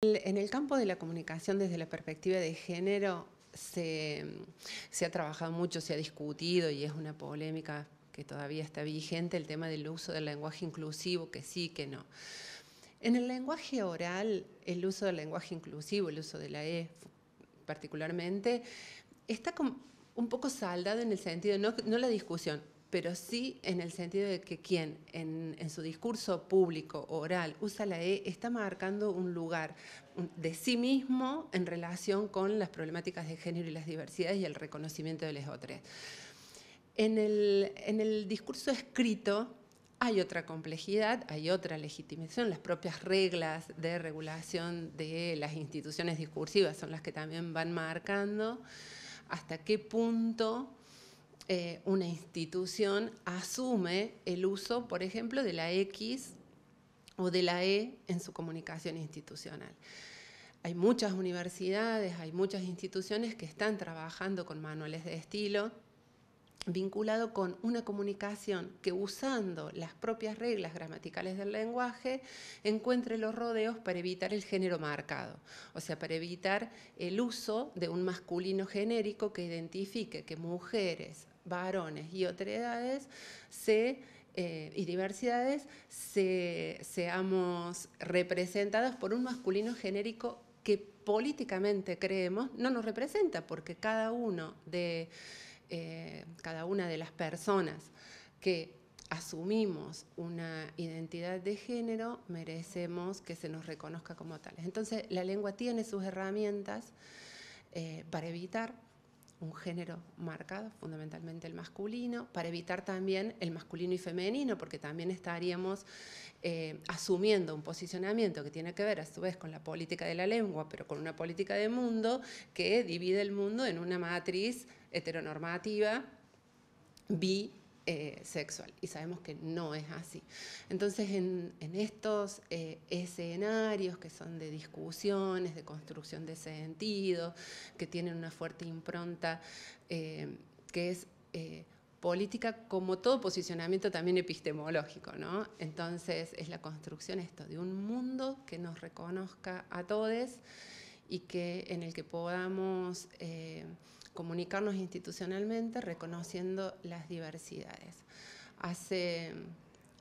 En el campo de la comunicación desde la perspectiva de género se, se, ha trabajado mucho, se ha discutido y es una polémica que todavía está vigente el tema del uso del lenguaje inclusivo, que sí, que no. En el lenguaje oral, el uso del lenguaje inclusivo, el uso de la E particularmente, está un poco saldado en el sentido, no, no la discusión, pero sí en el sentido de que quien en, su discurso público, oral, usa la E, está marcando un lugar de sí mismo en relación con las problemáticas de género y las diversidades y el reconocimiento de los otros. En el, en el discurso escrito hay otra complejidad, hay otra legitimación, las propias reglas de regulación de las instituciones discursivas son las que también van marcando hasta qué punto eh, una institución asume el uso, por ejemplo, de la X o de la E en su comunicación institucional. Hay muchas universidades, hay muchas instituciones que están trabajando con manuales de estilo vinculado con una comunicación que usando las propias reglas gramaticales del lenguaje encuentre los rodeos para evitar el género marcado, o sea, para evitar el uso de un masculino genérico que identifique que mujeres, varones y edades se, eh, y diversidades seamos representados por un masculino genérico que políticamente creemos no nos representa, porque cada uno de eh, cada una de las personas que asumimos una identidad de género, merecemos que se nos reconozca como tales. Entonces, la lengua tiene sus herramientas eh, para evitar un género marcado, fundamentalmente el masculino, para evitar también el masculino y femenino, porque también estaríamos eh, asumiendo un posicionamiento que tiene que ver a su vez con la política de la lengua, pero con una política de mundo que divide el mundo en una matriz heteronormativa bi eh, sexual y sabemos que no es así. Entonces, en, estos eh, escenarios que son de discusiones, de construcción de sentido, que tienen una fuerte impronta, eh, que es política como todo posicionamiento también epistemológico, ¿no? Entonces, es la construcción esto de un mundo que nos reconozca a todos y que en el que podamos comunicarnos institucionalmente reconociendo las diversidades. Hace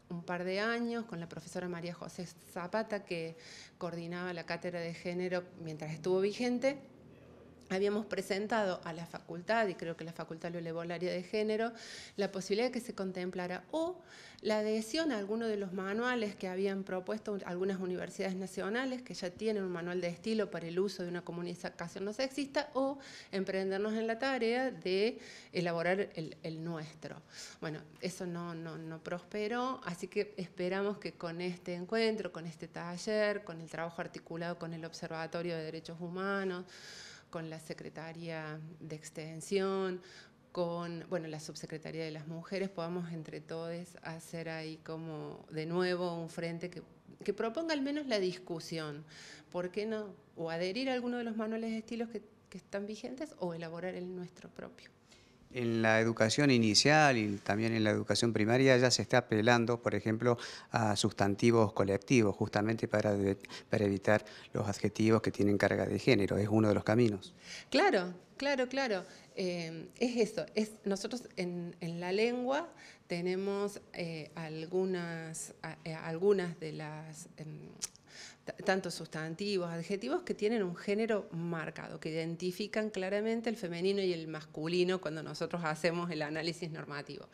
un par de años con la profesora María José Zapata, que coordinaba la cátedra de género mientras estuvo vigente, habíamos presentado a la facultad, y creo que la facultad lo elevó al área de género, la posibilidad de que se contemplara o la adhesión a alguno de los manuales que habían propuesto algunas universidades nacionales, que ya tienen un manual de estilo para el uso de una comunicación no sexista, o emprendernos en la tarea de elaborar el, nuestro. Bueno, eso no, no prosperó, así que esperamos que con este encuentro, con este taller, con el trabajo articulado con el Observatorio de Derechos Humanos, con la secretaria de Extensión, con bueno, la subsecretaría de las mujeres, podamos entre todos hacer ahí como de nuevo un frente que, proponga al menos la discusión. ¿Por qué no? O adherir a alguno de los manuales de estilos que están vigentes o elaborar el nuestro propio en la educación inicial y también en la educación primaria ya se está apelando, por ejemplo, a sustantivos colectivos, justamente para, para evitar los adjetivos que tienen carga de género. Es uno de los caminos. Claro, claro, claro. Eh, es eso. Es, nosotros en, la lengua tenemos eh, algunas, eh, algunas de las em, tanto sustantivos, adjetivos que tienen un género marcado, que identifican claramente el femenino y el masculino cuando nosotros hacemos el análisis normativo.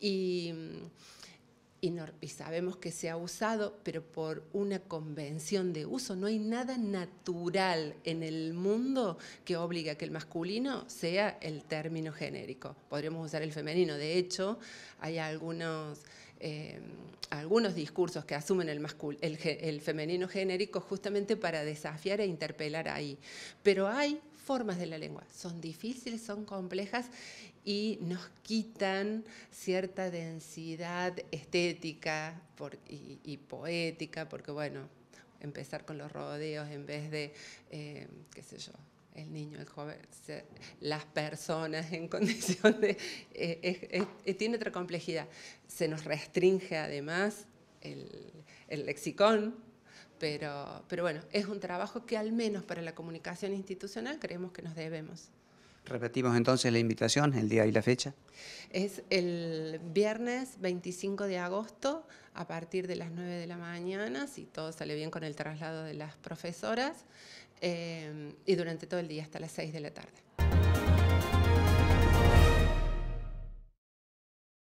Y, sabemos que se ha usado, pero por una convención de uso. No hay nada natural en el mundo que obliga a que el masculino sea el término genérico. Podríamos usar el femenino. De hecho, hay algunos Em, algunos discursos que asumen el, el, femenino genérico justamente para desafiar e interpelar ahí. Pero hay formas de la lengua, son difíciles, son complejas y nos quitan cierta densidad estética y, poética, porque bueno, empezar con los rodeos en vez de, em, qué sé yo, el niño, el joven, las personas en condición de... Eh, eh, tiene otra complejidad. Se nos restringe además el, el lexicón, pero, pero bueno, es un trabajo que al menos para la comunicación institucional creemos que nos debemos. Repetimos entonces la invitación, el día y la fecha. Es el viernes 25 de agosto a partir de las 9 de la mañana, si todo sale bien con el traslado de las profesoras, eh, y durante todo el día hasta las 6 de la tarde.